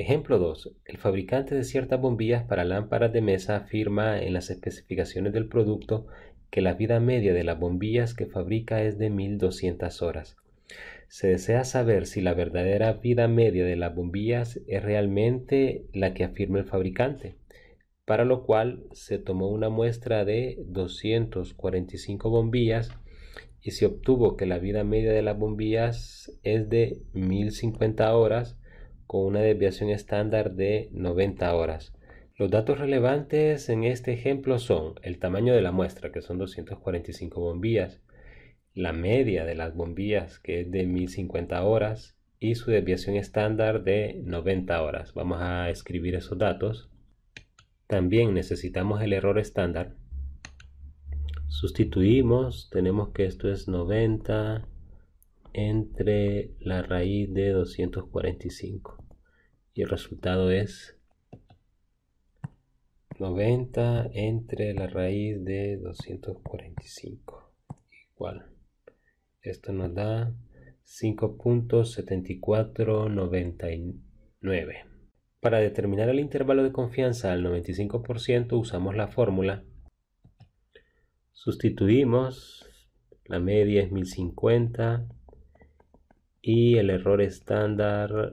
Ejemplo 2. El fabricante de ciertas bombillas para lámparas de mesa afirma en las especificaciones del producto que la vida media de las bombillas que fabrica es de 1200 horas. Se desea saber si la verdadera vida media de las bombillas es realmente la que afirma el fabricante, para lo cual se tomó una muestra de 245 bombillas y se obtuvo que la vida media de las bombillas es de 1050 horas con una desviación estándar de 90 horas. Los datos relevantes en este ejemplo son el tamaño de la muestra, que son 245 bombillas, la media de las bombillas, que es de 1050 horas, y su desviación estándar de 90 horas. Vamos a escribir esos datos. También necesitamos el error estándar. Sustituimos, tenemos que esto es 90 entre la raíz de 245 y el resultado es 90 entre la raíz de 245 igual esto nos da 5.7499 para determinar el intervalo de confianza al 95% usamos la fórmula sustituimos la media es 1050 y el error estándar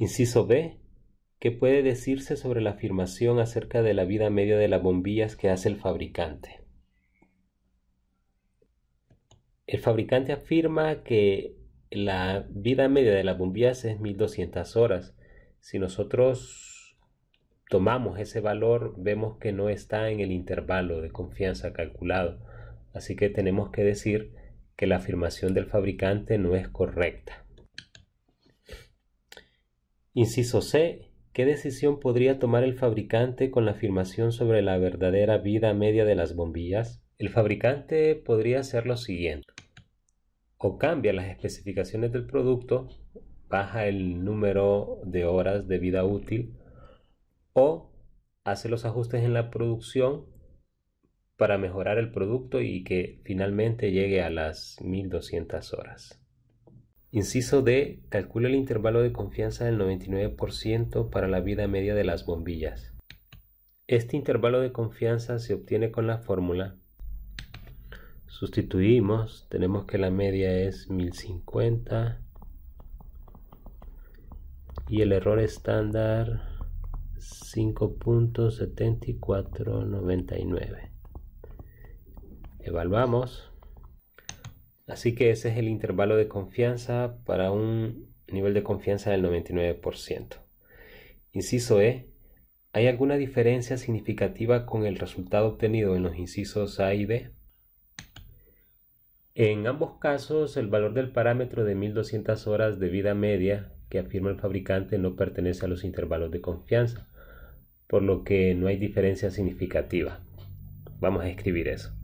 Inciso B. ¿Qué puede decirse sobre la afirmación acerca de la vida media de las bombillas que hace el fabricante? El fabricante afirma que la vida media de las bombillas es 1200 horas. Si nosotros tomamos ese valor, vemos que no está en el intervalo de confianza calculado. Así que tenemos que decir que la afirmación del fabricante no es correcta. Inciso C. ¿Qué decisión podría tomar el fabricante con la afirmación sobre la verdadera vida media de las bombillas? El fabricante podría hacer lo siguiente. O cambia las especificaciones del producto, baja el número de horas de vida útil, o hace los ajustes en la producción para mejorar el producto y que finalmente llegue a las 1200 horas. Inciso D. Calcula el intervalo de confianza del 99% para la vida media de las bombillas. Este intervalo de confianza se obtiene con la fórmula. Sustituimos, tenemos que la media es 1050 y el error estándar 5.7499. Evaluamos. Así que ese es el intervalo de confianza para un nivel de confianza del 99%. Inciso E. ¿Hay alguna diferencia significativa con el resultado obtenido en los incisos A y B? En ambos casos, el valor del parámetro de 1200 horas de vida media que afirma el fabricante no pertenece a los intervalos de confianza, por lo que no hay diferencia significativa. Vamos a escribir eso.